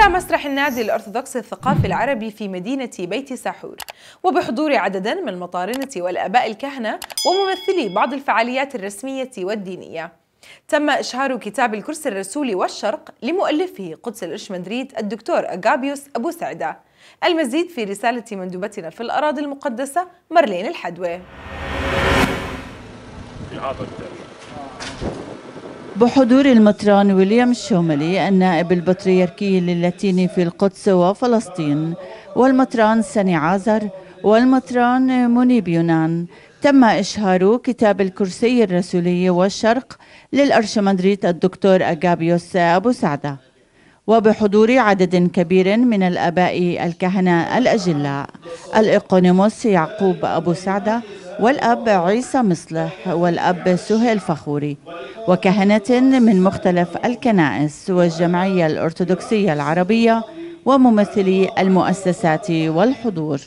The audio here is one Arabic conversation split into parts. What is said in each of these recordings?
على مسرح النادي الأرثوذكسي الثقافي العربي في مدينة بيت ساحور وبحضور عددا من المطارنة والأباء الكهنة وممثلي بعض الفعاليات الرسمية والدينية تم إشهار كتاب الكرسي الرسولي والشرق لمؤلفه قدس الإشمدريد الدكتور أغابيوس أبو سعدة المزيد في رسالة مندوبتنا في الأراضي المقدسة مرلين الحدوي بحضور المطران ويليام الشوملي النائب البطريركي اللاتيني في القدس وفلسطين والمطران سني عازر والمطران منيب يونان تم إشهار كتاب الكرسي الرسولي والشرق للأرشمندريت الدكتور أجابيوس أبو سعدة وبحضور عدد كبير من الآباء الكهنة الأجلاء الإقونيموس يعقوب أبو سعدة والأب عيسى مصلح والأب سهيل فخوري وكهنة من مختلف الكنائس والجمعية الأرثوذكسية العربية وممثلي المؤسسات والحضور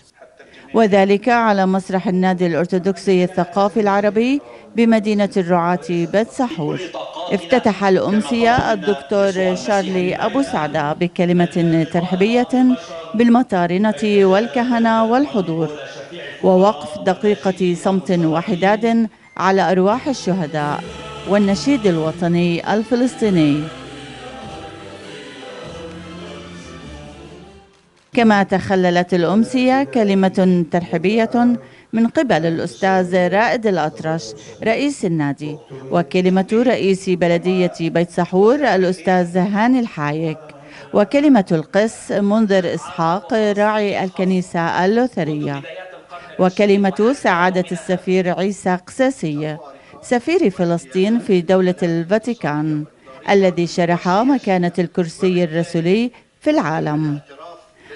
وذلك على مسرح النادي الأرثوذكسي الثقافي العربي بمدينة الرعاة بيت سحور افتتح الأمسية الدكتور شارلي أبو سعدة بكلمة ترحيبية بالمطارنة والكهنة والحضور ووقف دقيقة صمت وحداد على أرواح الشهداء والنشيد الوطني الفلسطيني كما تخللت الأمسية كلمة ترحيبية من قبل الأستاذ رائد الأطرش رئيس النادي وكلمة رئيس بلدية بيت سحور الأستاذ هاني الحايك وكلمة القس منذر إسحاق راعي الكنيسة اللوثرية وكلمة سعادة السفير عيسى قساسي سفير فلسطين في دولة الفاتيكان الذي شرح مكانة الكرسي الرسولي في العالم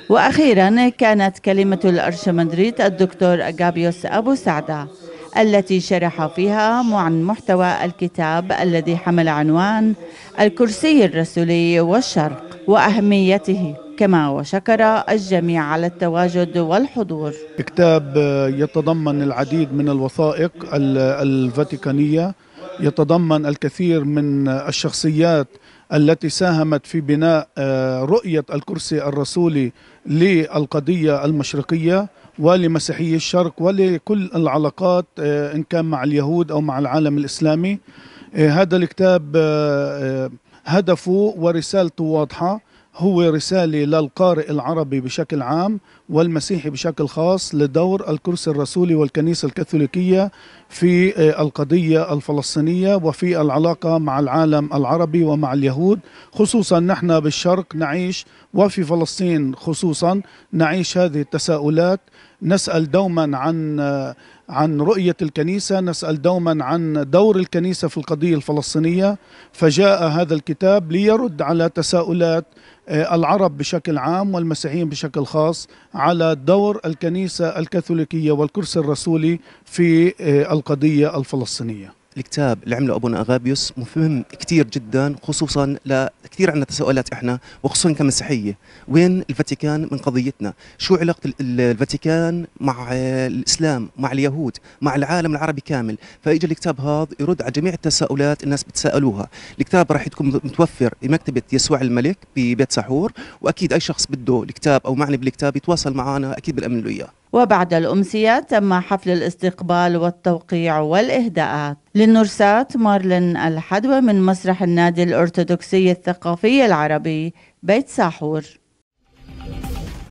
وأخيرا كانت كلمة الأرشمندريت الدكتور أجابيوس أبو سعدة التي شرح فيها عن محتوى الكتاب الذي حمل عنوان الكرسي الرسولي والشرق وأهميته كما وشكر الجميع على التواجد والحضور كتاب يتضمن العديد من الوثائق الفاتيكانية يتضمن الكثير من الشخصيات التي ساهمت في بناء آه، رؤية الكرسي الرسولي للقضية المشرقية ولمسيحي الشرق ولكل العلاقات آه، إن كان مع اليهود أو مع العالم الإسلامي آه، هذا الكتاب هدفه ورسالته واضحة هو رسالة للقارئ العربي بشكل عام والمسيحي بشكل خاص لدور الكرسي الرسولي والكنيسة الكاثوليكية في آه، القضية الفلسطينية وفي العلاقة مع العالم العربي ومع اليهود خصوصا نحن بالشرق نعيش وفي فلسطين خصوصا نعيش هذه التساؤلات نسال دوما عن عن رؤيه الكنيسه، نسال دوما عن دور الكنيسه في القضيه الفلسطينيه، فجاء هذا الكتاب ليرد على تساؤلات آه، العرب بشكل عام والمسيحيين بشكل خاص على دور الكنيسه الكاثوليكيه والكرسي الرسولي في آه، القضيه الفلسطينيه. الكتاب اللي عمله ابونا اغابيوس مهم كثير جدا خصوصا لكثير عندنا تساؤلات احنا وخصوصا كمسيحيه وين الفاتيكان من قضيتنا شو علاقه الفاتيكان مع الاسلام مع اليهود مع العالم العربي كامل فاجى الكتاب هذا يرد على جميع التساؤلات الناس بتسالوها الكتاب راح يكون متوفر بمكتبه يسوع الملك ببيت سحور واكيد اي شخص بده الكتاب او معني بالكتاب يتواصل معنا اكيد بنامن له اياه وبعد الامسيه تم حفل الاستقبال والتوقيع والاهداءات للنرسات مارلين الحدوى من مسرح النادي الأرثوذكسي الثقافي العربي بيت ساحور